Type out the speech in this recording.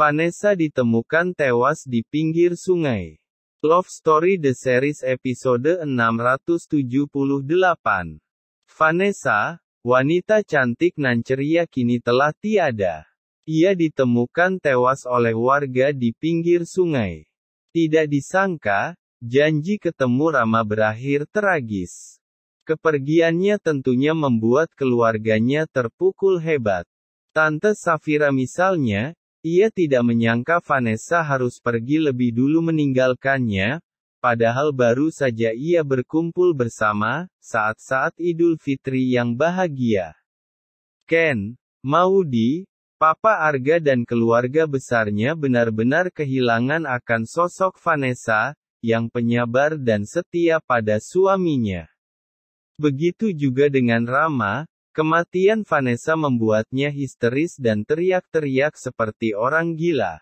Vanessa ditemukan tewas di pinggir sungai. Love Story The Series episode 678. Vanessa, wanita cantik nan ceria kini telah tiada. Ia ditemukan tewas oleh warga di pinggir sungai. Tidak disangka, janji ketemu Rama berakhir tragis. Kepergiannya tentunya membuat keluarganya terpukul hebat. Tante Safira misalnya, ia tidak menyangka Vanessa harus pergi lebih dulu meninggalkannya, padahal baru saja ia berkumpul bersama, saat-saat Idul Fitri yang bahagia. Ken, Maudi, Papa Arga dan keluarga besarnya benar-benar kehilangan akan sosok Vanessa, yang penyabar dan setia pada suaminya. Begitu juga dengan Rama, Kematian Vanessa membuatnya histeris dan teriak-teriak seperti orang gila.